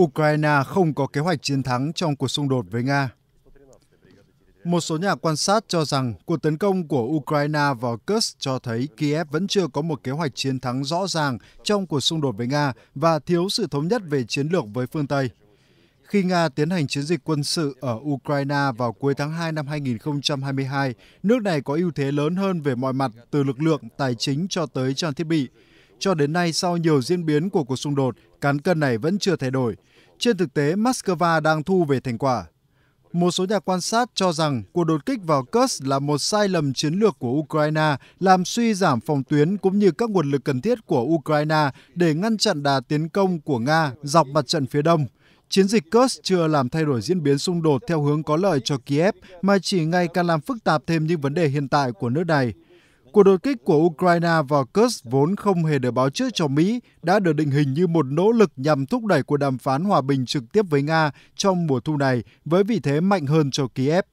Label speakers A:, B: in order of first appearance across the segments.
A: Ukraine không có kế hoạch chiến thắng trong cuộc xung đột với Nga. Một số nhà quan sát cho rằng cuộc tấn công của Ukraine vào Kursk cho thấy Kiev vẫn chưa có một kế hoạch chiến thắng rõ ràng trong cuộc xung đột với Nga và thiếu sự thống nhất về chiến lược với phương Tây. Khi Nga tiến hành chiến dịch quân sự ở Ukraine vào cuối tháng 2 năm 2022, nước này có ưu thế lớn hơn về mọi mặt từ lực lượng, tài chính cho tới trang thiết bị. Cho đến nay, sau nhiều diễn biến của cuộc xung đột, cán cân này vẫn chưa thay đổi. Trên thực tế, Moscow đang thu về thành quả. Một số nhà quan sát cho rằng cuộc đột kích vào Kursk là một sai lầm chiến lược của Ukraine, làm suy giảm phòng tuyến cũng như các nguồn lực cần thiết của Ukraine để ngăn chặn đà tiến công của Nga dọc mặt trận phía đông. Chiến dịch Kursk chưa làm thay đổi diễn biến xung đột theo hướng có lợi cho Kiev mà chỉ ngày càng làm phức tạp thêm những vấn đề hiện tại của nước này. Cuộc đột kích của Ukraine vào Kursk vốn không hề được báo trước cho Mỹ đã được định hình như một nỗ lực nhằm thúc đẩy cuộc đàm phán hòa bình trực tiếp với Nga trong mùa thu này với vị thế mạnh hơn cho Kiev.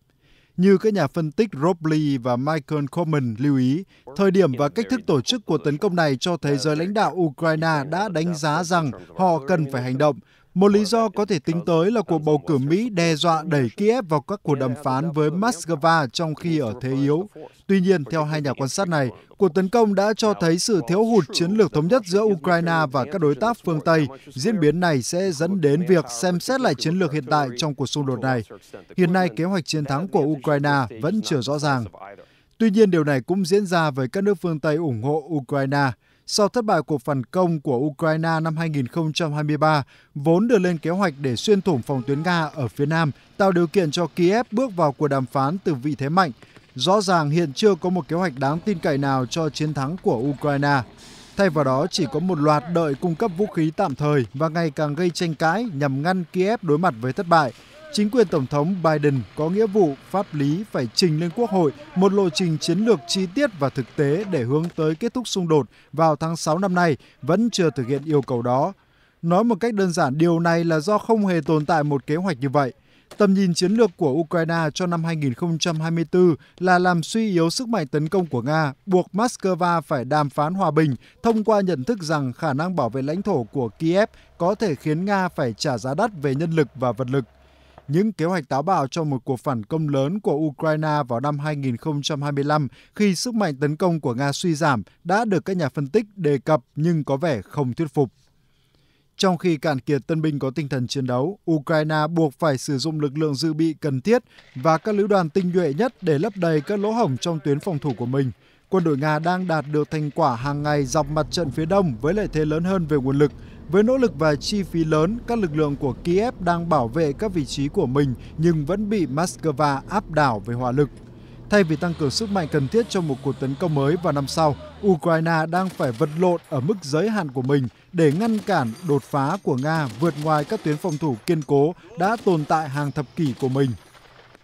A: Như các nhà phân tích Rob Lee và Michael Coleman lưu ý, thời điểm và cách thức tổ chức của tấn công này cho thấy giới lãnh đạo Ukraine đã đánh giá rằng họ cần phải hành động, một lý do có thể tính tới là cuộc bầu cử Mỹ đe dọa đẩy Kiev vào các cuộc đàm phán với Moscow trong khi ở thế yếu. Tuy nhiên, theo hai nhà quan sát này, cuộc tấn công đã cho thấy sự thiếu hụt chiến lược thống nhất giữa Ukraine và các đối tác phương Tây. Diễn biến này sẽ dẫn đến việc xem xét lại chiến lược hiện tại trong cuộc xung đột này. Hiện nay, kế hoạch chiến thắng của Ukraine vẫn chưa rõ ràng. Tuy nhiên, điều này cũng diễn ra với các nước phương Tây ủng hộ Ukraine sau thất bại cuộc phản công của Ukraine năm 2023, vốn được lên kế hoạch để xuyên thủng phòng tuyến Nga ở phía Nam, tạo điều kiện cho Kiev bước vào cuộc đàm phán từ vị thế mạnh. Rõ ràng hiện chưa có một kế hoạch đáng tin cậy nào cho chiến thắng của Ukraine. Thay vào đó chỉ có một loạt đợi cung cấp vũ khí tạm thời và ngày càng gây tranh cãi nhằm ngăn Kiev đối mặt với thất bại – chính quyền Tổng thống Biden có nghĩa vụ pháp lý phải trình lên Quốc hội một lộ trình chiến lược chi tiết và thực tế để hướng tới kết thúc xung đột vào tháng 6 năm nay vẫn chưa thực hiện yêu cầu đó. Nói một cách đơn giản, điều này là do không hề tồn tại một kế hoạch như vậy. Tầm nhìn chiến lược của Ukraine cho năm 2024 là làm suy yếu sức mạnh tấn công của Nga, buộc Moscow phải đàm phán hòa bình thông qua nhận thức rằng khả năng bảo vệ lãnh thổ của Kiev có thể khiến Nga phải trả giá đắt về nhân lực và vật lực những kế hoạch táo bạo cho một cuộc phản công lớn của Ukraine vào năm 2025 khi sức mạnh tấn công của Nga suy giảm đã được các nhà phân tích đề cập nhưng có vẻ không thuyết phục. Trong khi cạn kiệt tân binh có tinh thần chiến đấu, Ukraine buộc phải sử dụng lực lượng dự bị cần thiết và các lữ đoàn tinh nhuệ nhất để lấp đầy các lỗ hổng trong tuyến phòng thủ của mình quân đội Nga đang đạt được thành quả hàng ngày dọc mặt trận phía đông với lợi thế lớn hơn về nguồn lực. Với nỗ lực và chi phí lớn, các lực lượng của Kiev đang bảo vệ các vị trí của mình nhưng vẫn bị Moscow áp đảo về hỏa lực. Thay vì tăng cường sức mạnh cần thiết cho một cuộc tấn công mới vào năm sau, Ukraine đang phải vật lộn ở mức giới hạn của mình để ngăn cản đột phá của Nga vượt ngoài các tuyến phòng thủ kiên cố đã tồn tại hàng thập kỷ của mình.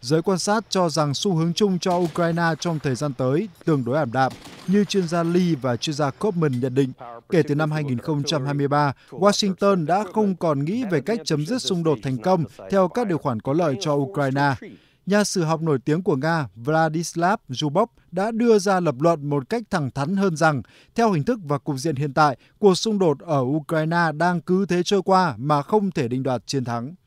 A: Giới quan sát cho rằng xu hướng chung cho Ukraine trong thời gian tới tương đối ảm đạm, như chuyên gia Lee và chuyên gia Kopman nhận định. Kể từ năm 2023, Washington đã không còn nghĩ về cách chấm dứt xung đột thành công theo các điều khoản có lợi cho Ukraine. Nhà sử học nổi tiếng của Nga Vladislav Zubov đã đưa ra lập luận một cách thẳng thắn hơn rằng, theo hình thức và cục diện hiện tại, cuộc xung đột ở Ukraine đang cứ thế trôi qua mà không thể định đoạt chiến thắng.